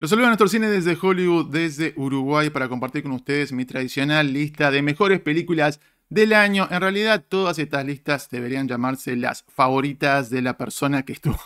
Los saludo a nuestro cine desde Hollywood, desde Uruguay, para compartir con ustedes mi tradicional lista de mejores películas del año. En realidad, todas estas listas deberían llamarse las favoritas de la persona que estuvo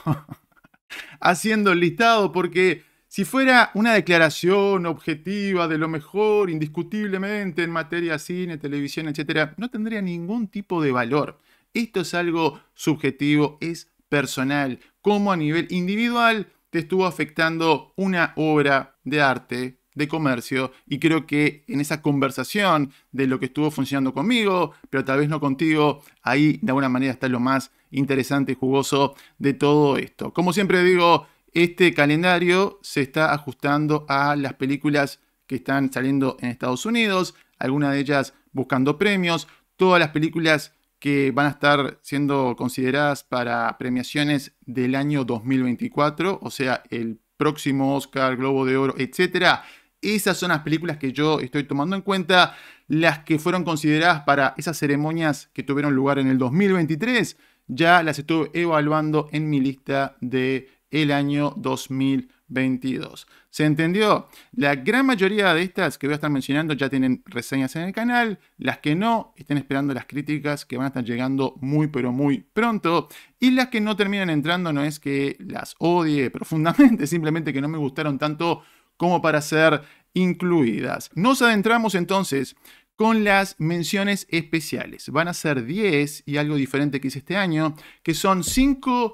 haciendo el listado, porque si fuera una declaración objetiva de lo mejor, indiscutiblemente en materia cine, televisión, etc., no tendría ningún tipo de valor. Esto es algo subjetivo, es personal, como a nivel individual te estuvo afectando una obra de arte, de comercio, y creo que en esa conversación de lo que estuvo funcionando conmigo, pero tal vez no contigo, ahí de alguna manera está lo más interesante y jugoso de todo esto. Como siempre digo, este calendario se está ajustando a las películas que están saliendo en Estados Unidos, algunas de ellas buscando premios, todas las películas que van a estar siendo consideradas para premiaciones del año 2024, o sea, el próximo Oscar, Globo de Oro, etc. Esas son las películas que yo estoy tomando en cuenta, las que fueron consideradas para esas ceremonias que tuvieron lugar en el 2023, ya las estuve evaluando en mi lista de año 2023. 22. ¿Se entendió? La gran mayoría de estas que voy a estar mencionando ya tienen reseñas en el canal. Las que no, estén esperando las críticas que van a estar llegando muy pero muy pronto. Y las que no terminan entrando no es que las odie profundamente, simplemente que no me gustaron tanto como para ser incluidas. Nos adentramos entonces con las menciones especiales. Van a ser 10 y algo diferente que hice este año, que son 5...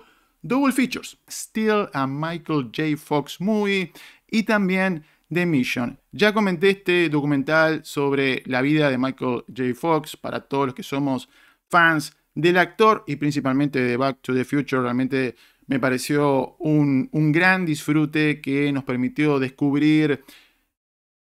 Cinco Double Features, Still a Michael J. Fox Movie y también The Mission. Ya comenté este documental sobre la vida de Michael J. Fox para todos los que somos fans del actor y principalmente de Back to the Future. Realmente me pareció un, un gran disfrute que nos permitió descubrir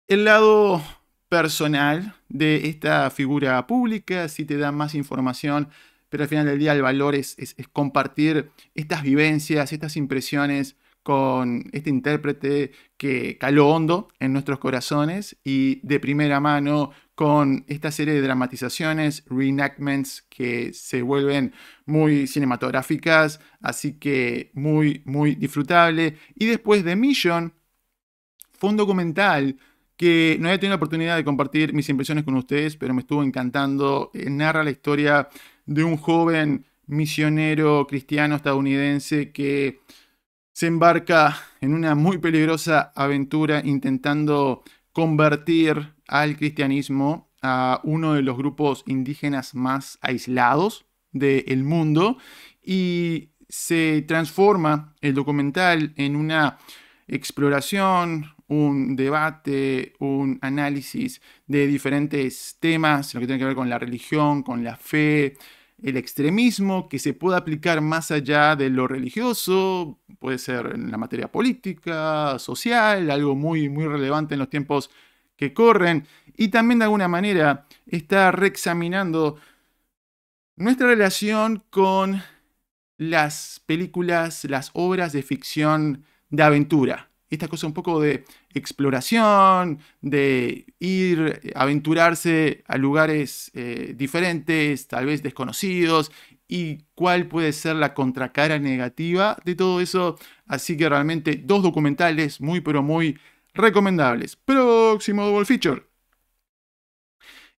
el lado personal de esta figura pública, si te da más información pero al final del día el valor es, compartir estas vivencias, estas impresiones con este intérprete que caló hondo en nuestros corazones y de primera mano con esta serie de dramatizaciones, reenactments que se vuelven muy cinematográficas, así que muy, muy disfrutable. Y después de Mission, fue un documental que no había tenido la oportunidad de compartir mis impresiones con ustedes, pero me estuvo encantando. Eh, narra la historia de un joven misionero cristiano estadounidense que se embarca en una muy peligrosa aventura intentando convertir al cristianismo a uno de los grupos indígenas más aislados del mundo y se transforma el documental en una exploración, un debate, un análisis de diferentes temas, lo que tiene que ver con la religión, con la fe, el extremismo que se pueda aplicar más allá de lo religioso, puede ser en la materia política, social, algo muy, muy relevante en los tiempos que corren, y también de alguna manera está reexaminando nuestra relación con las películas, las obras de ficción de aventura esta cosa un poco de exploración, de ir, aventurarse a lugares eh, diferentes, tal vez desconocidos, y cuál puede ser la contracara negativa de todo eso. Así que realmente dos documentales muy pero muy recomendables. Próximo Double Feature.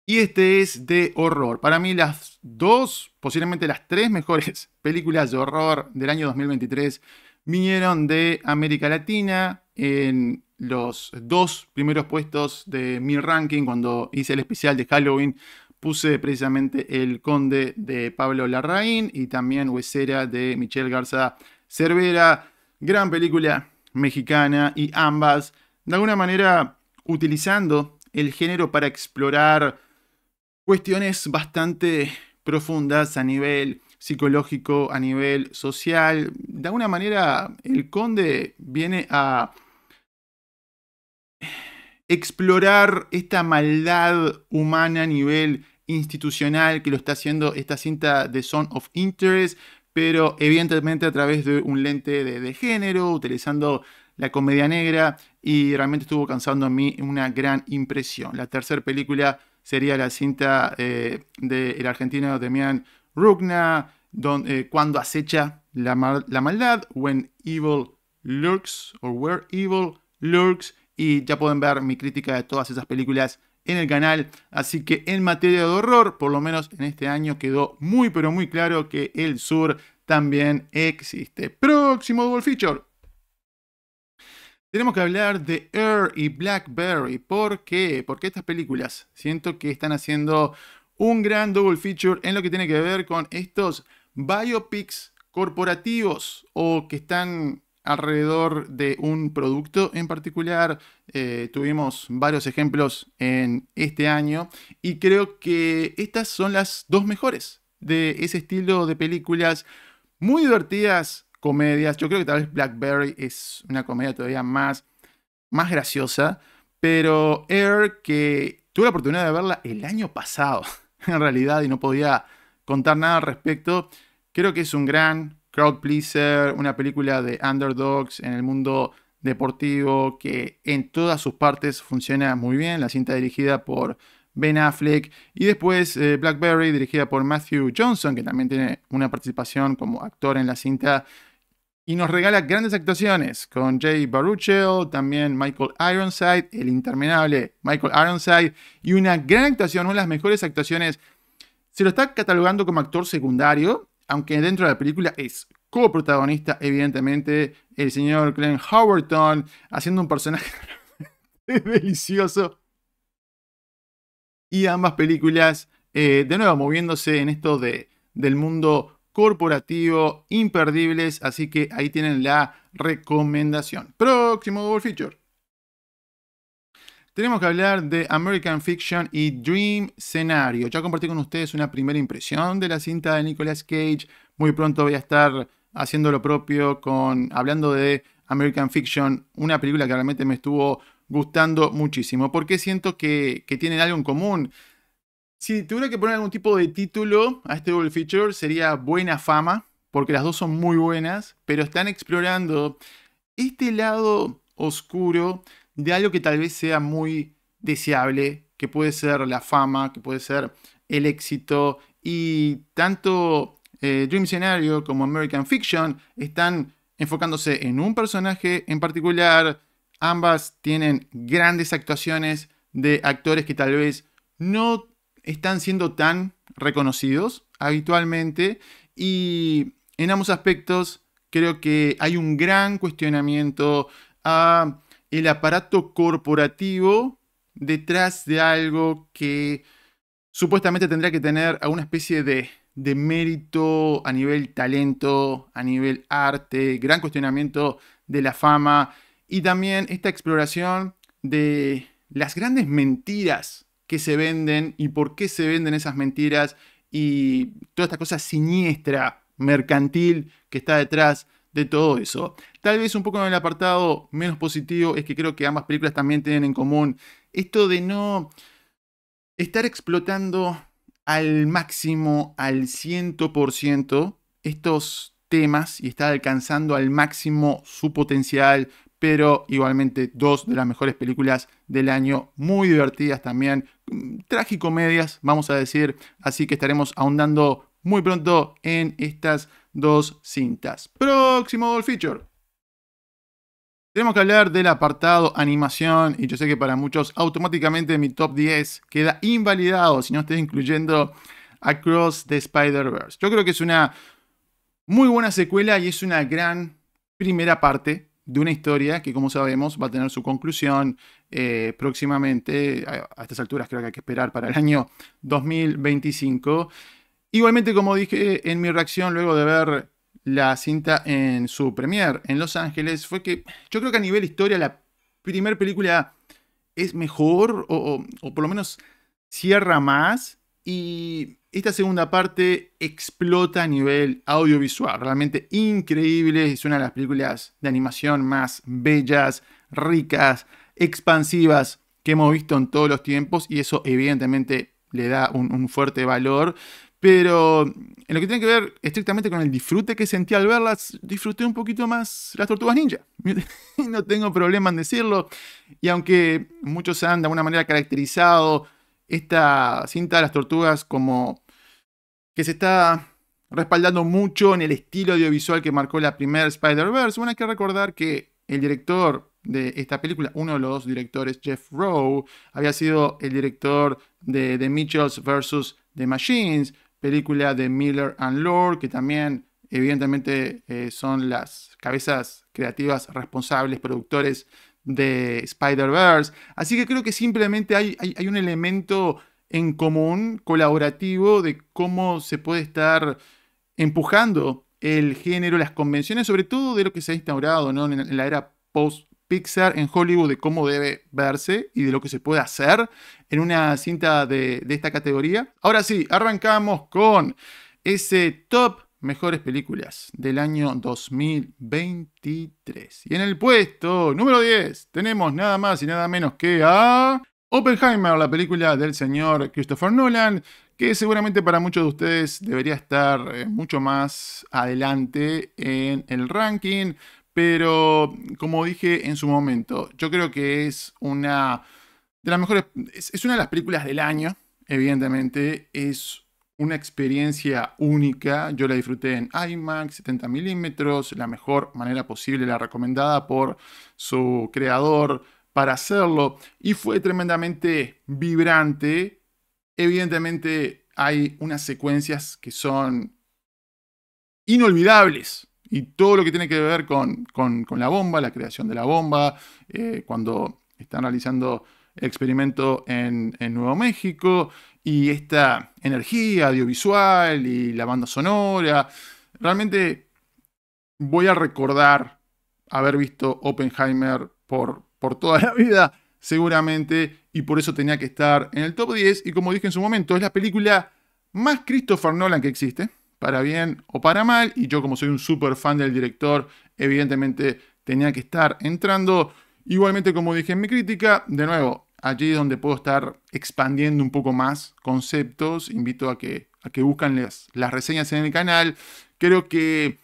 Y este es de horror. Para mí las dos, posiblemente las tres mejores películas de horror del año 2023 vinieron de América Latina en los dos primeros puestos de mi ranking cuando hice el especial de Halloween. Puse precisamente El Conde de Pablo Larraín y también Huesera de Michelle Garza Cervera. Gran película mexicana y ambas, de alguna manera, utilizando el género para explorar cuestiones bastante profundas a nivel psicológico, a nivel social. De alguna manera, el conde viene a explorar esta maldad humana a nivel institucional que lo está haciendo esta cinta de Son of Interest, pero evidentemente a través de un lente de, género, utilizando la comedia negra, y realmente estuvo causando a mí una gran impresión. La tercera película sería la cinta eh, Argentino de argentino Rugna, eh, cuando acecha la, la, maldad, when evil lurks, or where evil lurks, y ya pueden ver mi crítica de todas esas películas en el canal, así que en materia de horror, por lo menos en este año quedó muy pero muy claro que el sur también existe. Próximo Double Feature. Tenemos que hablar de Air y Blackberry. ¿Por qué? Porque estas películas siento que están haciendo un gran double feature en lo que tiene que ver con estos biopics corporativos o que están alrededor de un producto en particular. Eh, tuvimos varios ejemplos en este año y creo que estas son las dos mejores de ese estilo de películas muy divertidas, comedias. Yo creo que tal vez Blackberry es una comedia todavía más, más graciosa, pero Air que tuve la oportunidad de verla el año pasado. en realidad y no podía contar nada al respecto. Creo que es un gran crowd pleaser, una película de underdogs en el mundo deportivo que en todas sus partes funciona muy bien. La cinta dirigida por Ben Affleck y después eh, Blackberry dirigida por Matthew Johnson que también tiene una participación como actor en la cinta y nos regala grandes actuaciones con Jay Baruchel, también Michael Ironside, el interminable Michael Ironside, y una gran actuación, una de las mejores actuaciones. Se lo está catalogando como actor secundario, aunque dentro de la película es coprotagonista, evidentemente, el señor Glenn Howerton, haciendo un personaje delicioso. Y ambas películas, eh, de nuevo, moviéndose en esto de, del mundo corporativo imperdibles, así que ahí tienen la recomendación. Próximo Google Feature. Tenemos que hablar de American Fiction y Dream Scenario. Ya compartí con ustedes una primera impresión de la cinta de Nicolas Cage. Muy pronto voy a estar haciendo lo propio con hablando de American Fiction, una película que realmente me estuvo gustando muchísimo, porque siento que, que tienen algo en común si tuviera que poner algún tipo de título a este double feature sería Buena Fama, porque las dos son muy buenas, pero están explorando este lado oscuro de algo que tal vez sea muy deseable, que puede ser la fama, que puede ser el éxito, y tanto eh, Dream Scenario como American Fiction están enfocándose en un personaje en particular. Ambas tienen grandes actuaciones de actores que tal vez no están siendo tan reconocidos habitualmente y en ambos aspectos creo que hay un gran cuestionamiento a el aparato corporativo detrás de algo que supuestamente tendría que tener alguna especie de, de mérito a nivel talento, a nivel arte, gran cuestionamiento de la fama y también esta exploración de las grandes mentiras que se venden y por qué se venden esas mentiras y toda esta cosa siniestra, mercantil que está detrás de todo eso. Tal vez un poco en el apartado menos positivo es que creo que ambas películas también tienen en común esto de no estar explotando al máximo, al 100%, estos temas y estar alcanzando al máximo su potencial pero igualmente dos de las mejores películas del año, muy divertidas también, mm, tragicomedias, vamos a decir, así que estaremos ahondando muy pronto en estas dos cintas. Próximo Doll Feature. Tenemos que hablar del apartado animación y yo sé que para muchos automáticamente mi top 10 queda invalidado si no estoy incluyendo Across the Spider-Verse. Yo creo que es una muy buena secuela y es una gran primera parte de una historia que, como sabemos, va a tener su conclusión eh, próximamente, a, estas alturas creo que hay que esperar para el año 2025. Igualmente, como dije en mi reacción luego de ver la cinta en su premier en Los Ángeles, fue que yo creo que a nivel historia la primera película es mejor o por lo menos cierra más y esta segunda parte explota a nivel audiovisual, realmente increíble, es una de las películas de animación más bellas, ricas, expansivas que hemos visto en todos los tiempos y eso evidentemente le da un, fuerte valor, pero en lo que tiene que ver estrictamente con el disfrute que sentí al verlas, disfruté un poquito más las tortugas ninja. no tengo problema en decirlo. Y aunque muchos han de alguna manera caracterizado esta cinta de las tortugas como que se está respaldando mucho en el estilo audiovisual que marcó la primera Spider-Verse. Bueno, hay que recordar que el director de esta película, uno de los directores, Jeff Rowe, había sido el director de The Mitchells vs. The Machines, película de Miller and Lord, que también evidentemente eh, son las cabezas creativas responsables, productores de Spider-Verse. Así que creo que simplemente hay, hay, un elemento en común, colaborativo, de cómo se puede estar empujando el género, las convenciones, sobre todo de lo que se ha instaurado en, la era post Pixar en Hollywood de cómo debe verse y de lo que se puede hacer en una cinta de, de, esta categoría. Ahora sí, arrancamos con ese top mejores películas del año 2023. Y en el puesto número 10 tenemos nada más y nada menos que a Oppenheimer, la película del señor Christopher Nolan, que seguramente para muchos de ustedes debería estar eh, mucho más adelante en el ranking, pero como dije en su momento, yo creo que es una de las mejores, es, una de las películas del año, evidentemente, es una experiencia única. Yo la disfruté en IMAX 70 milímetros, la mejor manera posible, la recomendada por su creador para hacerlo. Y fue tremendamente vibrante. Evidentemente hay unas secuencias que son inolvidables. Y todo lo que tiene que ver con, la bomba, la creación de la bomba, eh, cuando están realizando experimentos experimento en Nuevo México, y esta energía audiovisual y la banda sonora. Realmente voy a recordar haber visto Oppenheimer por, por toda la vida, seguramente, y por eso tenía que estar en el top 10. Y como dije en su momento, es la película más Christopher Nolan que existe, para bien o para mal, y yo como soy un super fan del director, evidentemente tenía que estar entrando. Igualmente, como dije en mi crítica, de nuevo, allí es donde puedo estar expandiendo un poco más conceptos. Invito a que, a que buscan las, reseñas en el canal. Creo que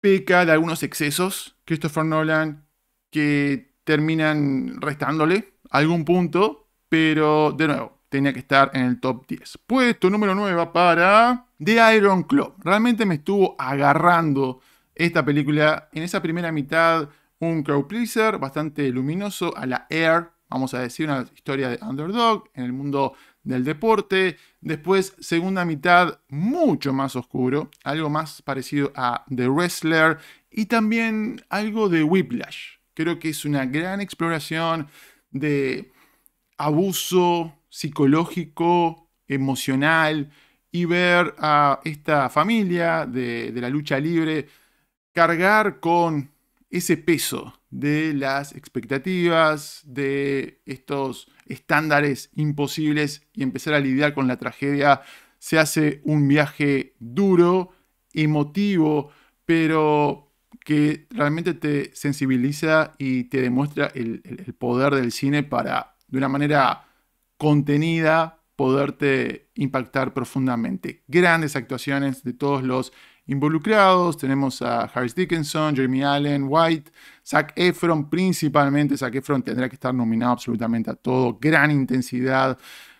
peca de algunos excesos, Christopher Nolan, que terminan restándole algún punto, pero de nuevo, tenía que estar en el top 10. Puesto número 9 para The Iron Club. Realmente me estuvo agarrando esta película en esa primera mitad, un crowd pleaser bastante luminoso a la Air vamos a decir, una historia de underdog en el mundo del deporte. Después, segunda mitad mucho más oscuro, algo más parecido a The Wrestler y también algo de Whiplash. Creo que es una gran exploración de abuso psicológico, emocional y ver a esta familia de, de la lucha libre cargar con ese peso de las expectativas, de estos estándares imposibles y empezar a lidiar con la tragedia, se hace un viaje duro, emotivo, pero que realmente te sensibiliza y te demuestra el, poder del cine para, de una manera contenida, poderte impactar profundamente. Grandes actuaciones de todos los involucrados. Tenemos a Harris Dickinson, Jeremy Allen, White, Zac Efron, principalmente Zac Efron tendrá que estar nominado absolutamente a todo. Gran intensidad,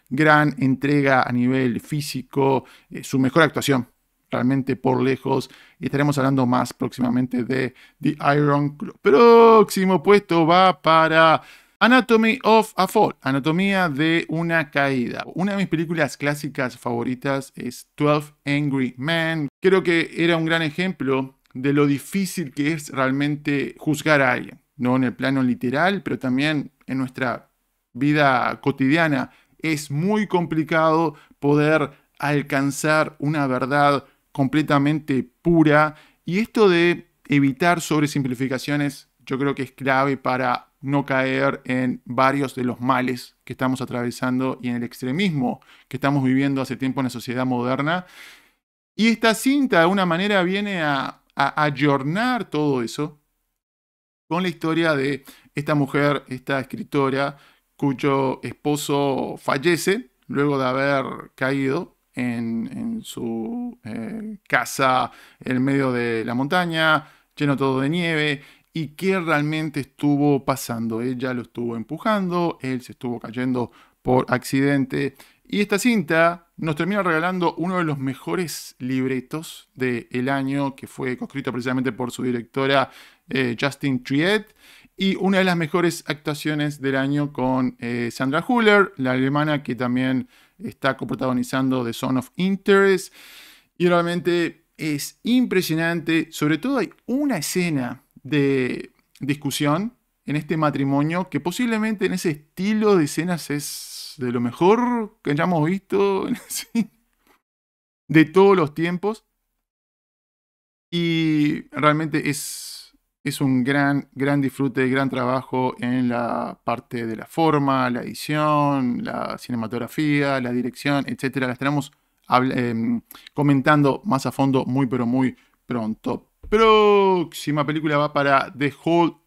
gran entrega a nivel físico, eh, su mejor actuación realmente por lejos. Y estaremos hablando más próximamente de The Iron Club. Próximo puesto va para Anatomy of a Fall, Anatomía de una caída. Una de mis películas clásicas favoritas es 12 Angry Men. Creo que era un gran ejemplo de lo difícil que es realmente juzgar a alguien, no en el plano literal, pero también en nuestra vida cotidiana. Es muy complicado poder alcanzar una verdad completamente pura y esto de evitar sobresimplificaciones yo creo que es clave para no caer en varios de los males que estamos atravesando y en el extremismo que estamos viviendo hace tiempo en la sociedad moderna. Y esta cinta de alguna manera viene a, a ayornar todo eso con la historia de esta mujer, esta escritora, cuyo esposo fallece luego de haber caído en, en su eh, casa en medio de la montaña, lleno todo de nieve, y qué realmente estuvo pasando. Ella lo estuvo empujando, él se estuvo cayendo por accidente. Y esta cinta nos termina regalando uno de los mejores libretos del año, que fue escrito precisamente por su directora eh, Justin Triet, y una de las mejores actuaciones del año con eh, Sandra Huller, la alemana que también está coprotagonizando The Zone of Interest. Y realmente es impresionante, sobre todo hay una escena de discusión en este matrimonio que posiblemente en ese estilo de escenas es de lo mejor que hayamos visto de todos los tiempos. Y realmente es, es un gran, gran disfrute, gran trabajo en la parte de la forma, la edición, la cinematografía, la dirección, etc. La estaremos em, comentando más a fondo muy, pero muy pronto próxima película va para The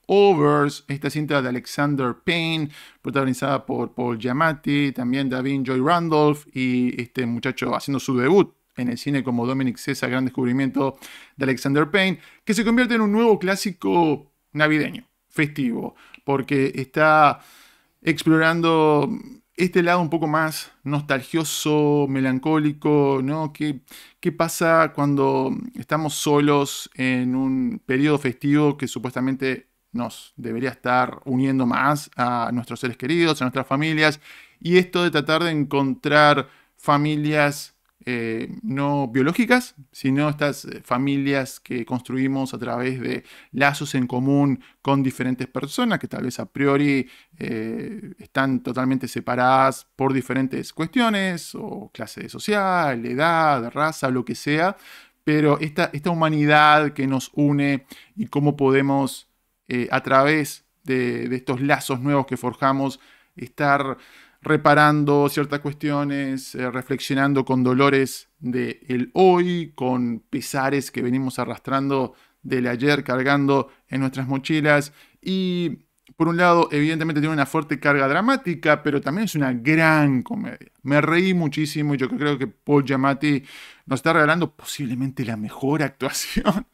Overs, esta cinta de Alexander Payne, protagonizada por Paul Giamatti, también David Joy Randolph y este muchacho haciendo su debut en el cine como Dominic César, gran descubrimiento de Alexander Payne, que se convierte en un nuevo clásico navideño, festivo, porque está explorando este lado un poco más nostalgioso, melancólico, ¿no? ¿Qué, ¿Qué, pasa cuando estamos solos en un periodo festivo que supuestamente nos debería estar uniendo más a nuestros seres queridos, a nuestras familias? Y esto de tratar de encontrar familias eh, no biológicas, sino estas eh, familias que construimos a través de lazos en común con diferentes personas que tal vez a priori eh, están totalmente separadas por diferentes cuestiones o clase social, edad, raza, lo que sea, pero esta, esta humanidad que nos une y cómo podemos a través de, de estos lazos nuevos que forjamos estar reparando ciertas cuestiones, eh, reflexionando con dolores del el hoy, con pesares que venimos arrastrando del ayer, cargando en nuestras mochilas. Y por un lado, evidentemente tiene una fuerte carga dramática, pero también es una gran comedia. Me reí muchísimo y yo creo que Paul Giamatti nos está regalando posiblemente la mejor actuación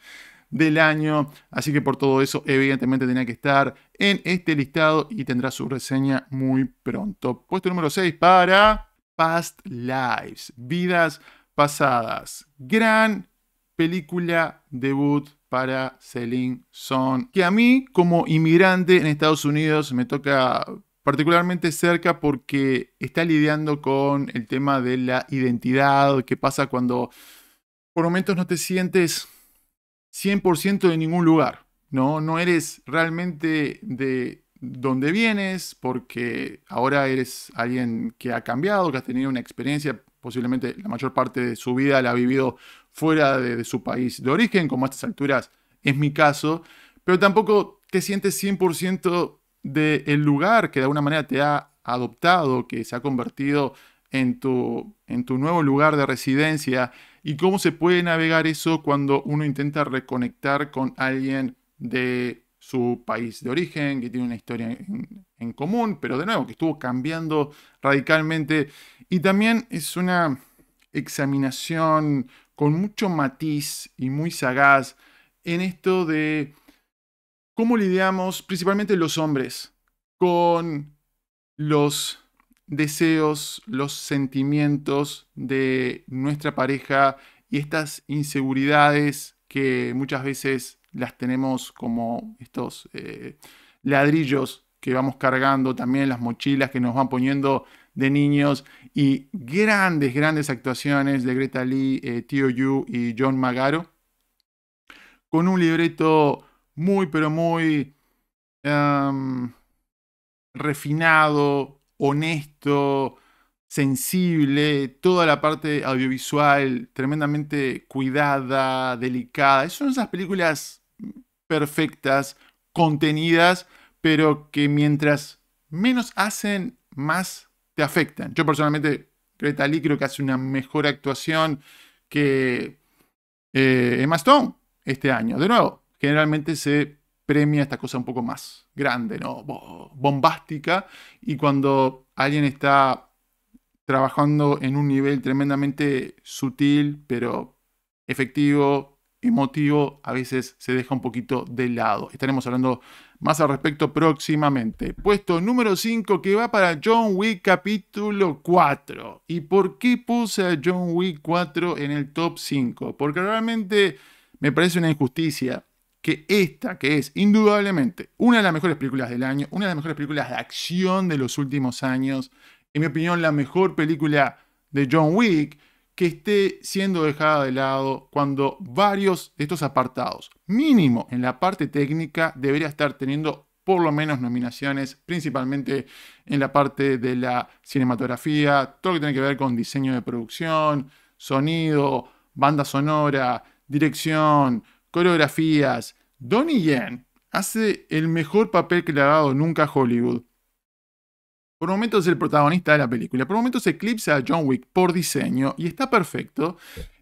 del año. Así que por todo eso, evidentemente tenía que estar en este listado y tendrá su reseña muy pronto. Puesto número 6 para Past Lives, Vidas Pasadas. Gran película debut para Celine Son, que a mí como inmigrante en Estados Unidos me toca particularmente cerca porque está lidiando con el tema de la identidad, qué pasa cuando por momentos no te sientes 100% de ningún lugar. No, no eres realmente de donde vienes, porque ahora eres alguien que ha cambiado, que ha tenido una experiencia, posiblemente la mayor parte de su vida la ha vivido fuera de, su país de origen, como a estas alturas es mi caso, pero tampoco te sientes 100% del lugar que de alguna manera te ha adoptado, que se ha convertido en tu, en tu nuevo lugar de residencia y cómo se puede navegar eso cuando uno intenta reconectar con alguien de su país de origen, que tiene una historia en, común, pero de nuevo, que estuvo cambiando radicalmente. Y también es una examinación con mucho matiz y muy sagaz en esto de cómo lidiamos, principalmente los hombres, con los deseos, los sentimientos de nuestra pareja y estas inseguridades que muchas veces las tenemos como estos eh, ladrillos que vamos cargando, también las mochilas que nos van poniendo de niños y grandes, grandes actuaciones de Greta Lee, eh, Tio Yu y John Magaro, con un libreto muy, pero muy em, refinado, honesto, sensible, toda la parte audiovisual tremendamente cuidada, delicada. Son esas películas perfectas, contenidas, pero que mientras menos hacen, más te afectan. Yo personalmente, Greta Lee creo que hace una mejor actuación que eh, Emma Stone este año. De nuevo, generalmente se premia esta cosa un poco más grande, ¿no? bombástica, y cuando alguien está trabajando en un nivel tremendamente sutil, pero efectivo, emotivo a veces se deja un poquito de lado. Estaremos hablando más al respecto próximamente. Puesto número 5 que va para John Wick capítulo 4. ¿Y por qué puse a John Wick 4 en el top 5? Porque realmente me parece una injusticia que esta, que es indudablemente una de las mejores películas del año, una de las mejores películas de acción de los últimos años, en mi opinión la mejor película de John Wick, que esté siendo dejada de lado cuando varios de estos apartados, mínimo en la parte técnica, debería estar teniendo por lo menos nominaciones, principalmente en la parte de la cinematografía, todo lo que tiene que ver con diseño de producción, sonido, banda sonora, dirección, coreografías. Donnie Yen hace el mejor papel que le ha dado nunca a Hollywood por momentos es el protagonista de la película, por momentos eclipsa a John Wick por diseño y está perfecto.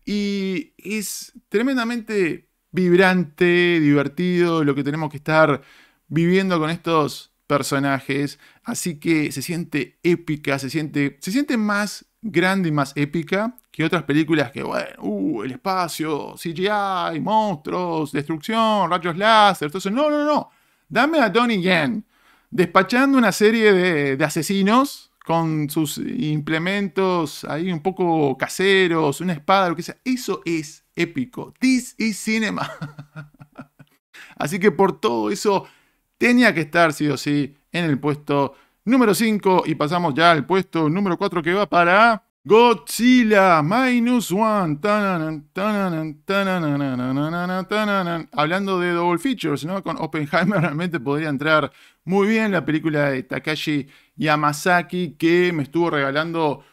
Y es tremendamente vibrante, divertido, lo que tenemos que estar viviendo con estos personajes. Así que se siente épica, se siente, se siente más grande y más épica que otras películas que, bueno, uh, el espacio, CGI, monstruos, destrucción, rayos láser. Entonces, no, no, no. Dame a Donnie Yen despachando una serie de, asesinos con sus implementos ahí un poco caseros, una espada, lo que sea. Eso es épico. This is cinema. Así que por todo eso tenía que estar sí o sí en el puesto número 5 y pasamos ya al puesto número 4 que va para... Godzilla Minus One. Hablando de double features, ¿no? Con Oppenheimer realmente podría entrar muy bien la película de Takashi Yamazaki que me estuvo regalando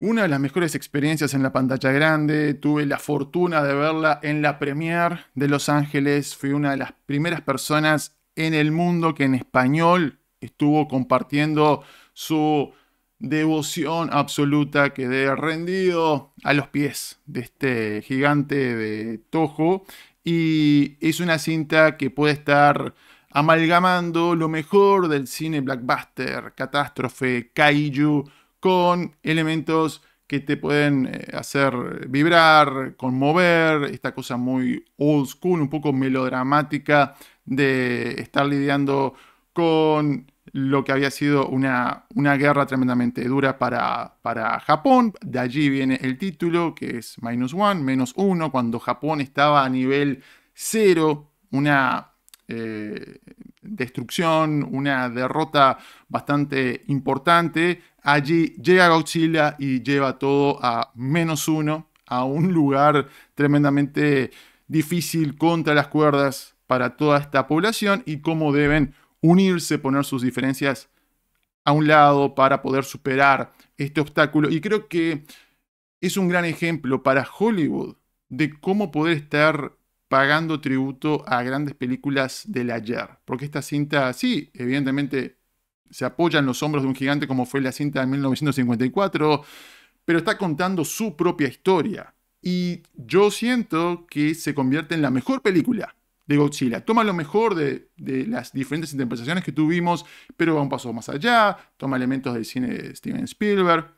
una de las mejores experiencias en la pantalla grande. Tuve la fortuna de verla en la premiere de Los Ángeles. Fui una de las primeras personas en el mundo que en español estuvo compartiendo su devoción absoluta, que quedé rendido a los pies de este gigante de Toho. Y es una cinta que puede estar amalgamando lo mejor del cine blackbuster, catástrofe, kaiju, con elementos que te pueden eh, hacer vibrar, conmover, esta cosa muy old school, un poco melodramática de estar lidiando con lo que había sido una, una guerra tremendamente dura para, para, Japón. De allí viene el título, que es Minus One, menos uno, cuando Japón estaba a nivel cero, una eh, destrucción, una derrota bastante importante. Allí llega Godzilla y lleva todo a menos uno, a un lugar tremendamente difícil contra las cuerdas para toda esta población y cómo deben unirse, poner sus diferencias a un lado para poder superar este obstáculo. Y creo que es un gran ejemplo para Hollywood de cómo poder estar pagando tributo a grandes películas del ayer. Porque esta cinta, sí, evidentemente se apoya en los hombros de un gigante como fue la cinta de 1954, pero está contando su propia historia. Y yo siento que se convierte en la mejor película de Godzilla. Toma lo mejor de, las diferentes interpretaciones que tuvimos, pero va un paso más allá. Toma elementos del cine de Steven Spielberg,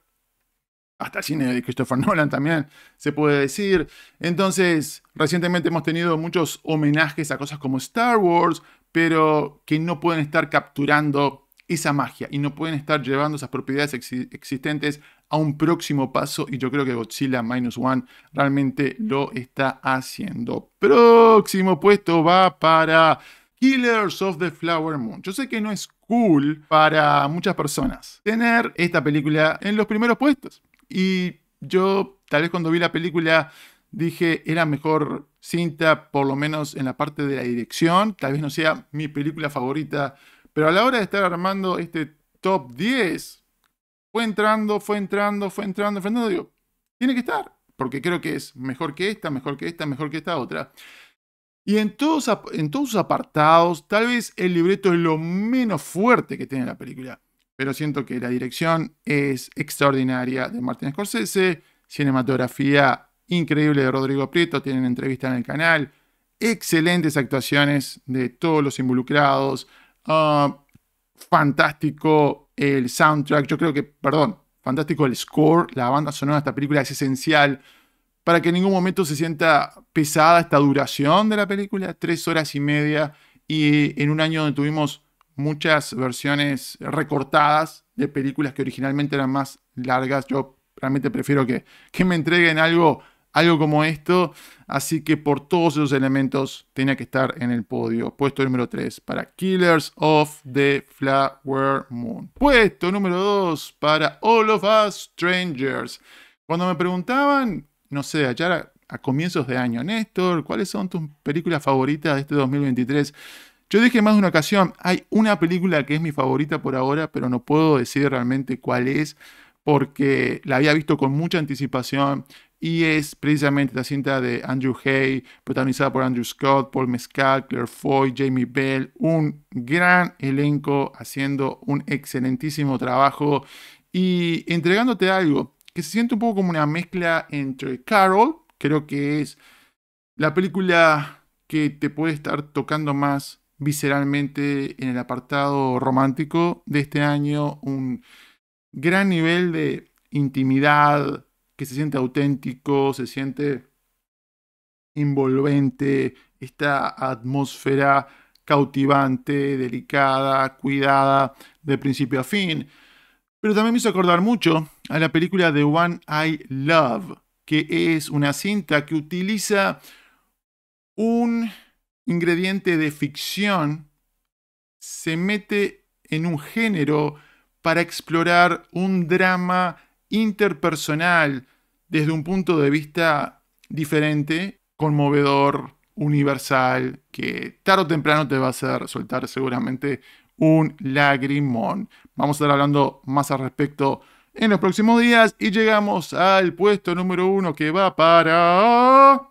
hasta el cine de Christopher Nolan también, se puede decir. Entonces, recientemente hemos tenido muchos homenajes a cosas como Star Wars, pero que no pueden estar capturando esa magia y no pueden estar llevando esas propiedades existentes a un próximo paso y yo creo que Godzilla Minus One realmente lo está haciendo. Próximo puesto va para Killers of the Flower Moon. Yo sé que no es cool para muchas personas tener esta película en los primeros puestos y yo tal vez cuando vi la película dije era mejor cinta por lo menos en la parte de la dirección, tal vez no sea mi película favorita pero a la hora de estar armando este top 10, fue entrando, fue entrando, fue entrando, fue tiene que estar, porque creo que es mejor que esta, mejor que esta, mejor que esta otra. Y en todos, en todos sus apartados, tal vez el libreto es lo menos fuerte que tiene la película. Pero siento que la dirección es extraordinaria de Martin Scorsese, cinematografía increíble de Rodrigo Prieto, tienen entrevista en el canal, excelentes actuaciones de todos los involucrados, Ah, fantástico el soundtrack, yo creo que, perdón, fantástico el score, la banda sonora de esta película es esencial para que en ningún momento se sienta pesada esta duración de la película, tres horas y media, y en un año donde tuvimos muchas versiones recortadas de películas que originalmente eran más largas, yo realmente prefiero que, que me entreguen algo algo como esto. Así que por todos esos elementos tenía que estar en el podio. Puesto número 3 para Killers of the Flower Moon. Puesto número 2 para All of Us Strangers. Cuando me preguntaban, no sé, allá a, comienzos de año, Néstor, ¿cuáles son tus películas favoritas de este 2023? Yo dije más de una ocasión, hay una película que es mi favorita por ahora, pero no puedo decir realmente cuál es, porque la había visto con mucha anticipación, y es precisamente la cinta de Andrew Hay, protagonizada por Andrew Scott, Paul Mescal, Claire Foy, Jamie Bell, un gran elenco haciendo un excelentísimo trabajo y entregándote algo que se siente un poco como una mezcla entre Carol, creo que es la película que te puede estar tocando más visceralmente en el apartado romántico de este año, un gran nivel de intimidad, que se siente auténtico, se siente envolvente, esta atmósfera cautivante, delicada, cuidada, de principio a fin. Pero también me hizo acordar mucho a la película The One I Love, que es una cinta que utiliza un ingrediente de ficción, se mete en un género para explorar un drama interpersonal, desde un punto de vista diferente, conmovedor, universal, que tarde o temprano te va a hacer soltar seguramente un lagrimón. Vamos a estar hablando más al respecto en los próximos días y llegamos al puesto número uno que va para...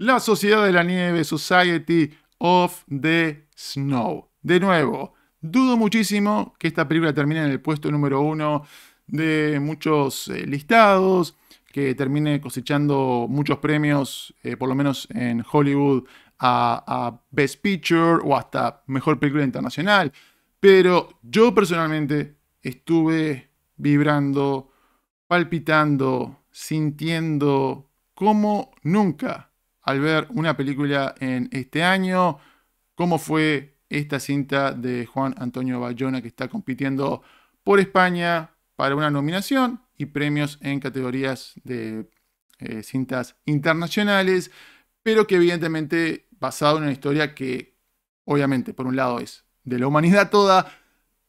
La Sociedad de la Nieve, Society of the Snow. De nuevo, Dudo muchísimo que esta película termine en el puesto número uno de muchos eh, listados, que termine cosechando muchos premios, eh, por lo menos en Hollywood, a, Best Picture o hasta Mejor Película Internacional. Pero yo personalmente estuve vibrando, palpitando, sintiendo como nunca al ver una película en este año, cómo fue esta cinta de Juan Antonio Bayona que está compitiendo por España para una nominación y premios en categorías de eh, cintas internacionales, pero que evidentemente basado en una historia que obviamente por un lado es de la humanidad toda,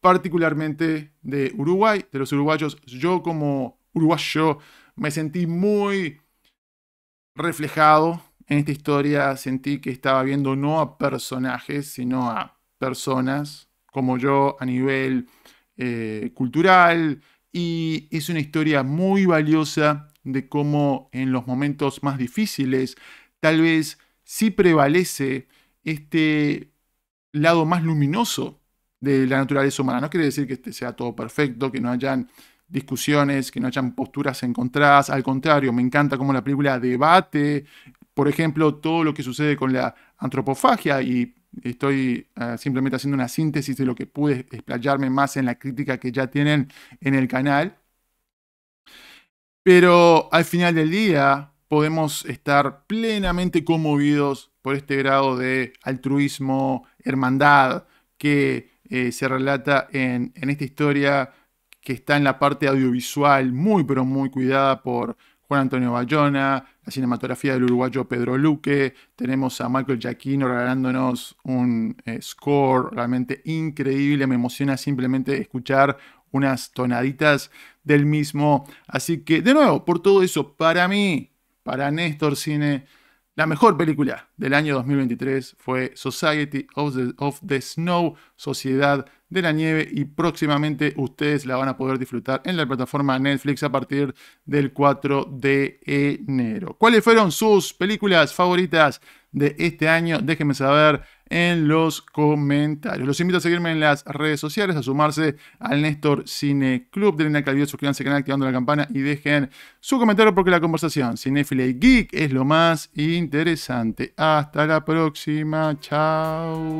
particularmente de Uruguay, de los uruguayos. Yo como uruguayo me sentí muy reflejado en esta historia sentí que estaba viendo no a personajes, sino a personas como yo a nivel eh, cultural y es una historia muy valiosa de cómo en los momentos más difíciles tal vez sí prevalece este lado más luminoso de la naturaleza humana. No quiere decir que este sea todo perfecto, que no hayan discusiones, que no hayan posturas encontradas. Al contrario, me encanta cómo la película debate por ejemplo, todo lo que sucede con la antropofagia, y estoy eh, simplemente haciendo una síntesis de lo que pude explayarme más en la crítica que ya tienen en el canal. Pero al final del día podemos estar plenamente conmovidos por este grado de altruismo, hermandad que eh, se relata en esta historia que está en la parte audiovisual muy pero muy cuidada por Juan Antonio Bayona, la cinematografía del uruguayo Pedro Luque, tenemos a Michael Giacchino regalándonos un eh, score realmente increíble, me emociona simplemente escuchar unas tonaditas del mismo, así que de nuevo, por todo eso, para mí, para Néstor Cine, la mejor película del año 2023 fue Society of the, of the Snow, Sociedad de la nieve y próximamente ustedes la van a poder disfrutar en la plataforma Netflix a partir del 4 de enero. ¿Cuáles fueron sus películas favoritas de este año? Déjenme saber en los comentarios. Los invito a seguirme en las redes sociales, a sumarse al Néstor Cine Club. Denle like al video, suscríbanse al canal activando la campana y dejen su comentario porque la conversación cinefile y geek es lo más interesante. Hasta la próxima. Chao.